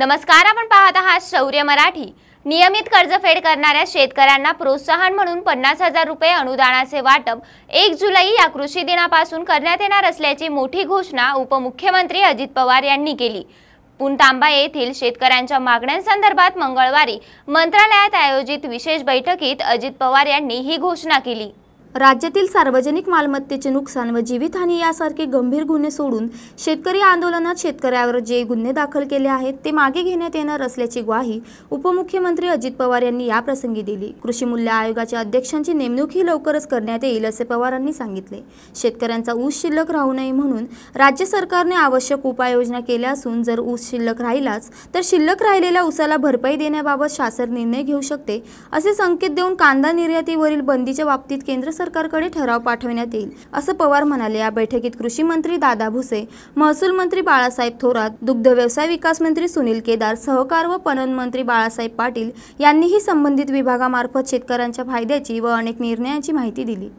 नमस्कार आपण पाहत आहात शौर्य मराठी नियमित कर्जफेड करणाऱ्या शेतकऱ्यांना प्रोत्साहन म्हणून पन्नास हजार रुपये अनुदानाचे वाटप एक जुलै या कृषी दिनापासून करण्यात येणार असल्याची मोठी घोषणा उपमुख्यमंत्री अजित पवार यांनी केली पुणतांबा येथील शेतकऱ्यांच्या मागण्यांसंदर्भात मंगळवारी मंत्रालयात आयोजित विशेष बैठकीत अजित पवार यांनी ही घोषणा केली राज्यातील सार्वजनिक मालमत्तेचे नुकसान व जीवितहानी यासारखे गंभीर गुन्हे सोडून शेतकरी आंदोलनात शेतकऱ्यावर जे गुन्हे दाखल केले आहेत ते मागे घेण्यात येणार असल्याची ग्वाही उपमुख्यमंत्री अजित पवार यांनी याप्रसंगी दिली कृषी मूल्य आयोगाच्या अध्यक्षांची नेमणूक लवकरच करण्यात येईल असे पवारांनी सांगितले शेतकऱ्यांचा ऊस शिल्लक राहू नये म्हणून राज्य सरकारने आवश्यक उपाययोजना केल्या असून जर ऊस शिल्लक राहिलाच तर शिल्लक राहिलेल्या ऊसाला भरपाई देण्याबाबत शासन निर्णय घेऊ शकते असे संकेत देऊन कांदा निर्यातीवरील बंदीच्या बाबतीत केंद्र सरकारकडे ठराव पाठवण्यात येईल असं पवार म्हणाले या बैठकीत कृषी मंत्री दादा भुसे महसूल मंत्री बाळासाहेब थोरात दुग्ध व्यवसाय विकास मंत्री सुनील केदार सहकार व पणन मंत्री बाळासाहेब पाटील यांनीही संबंधित विभागामार्फत शेतकऱ्यांच्या फायद्याची व अनेक निर्णयांची माहिती दिली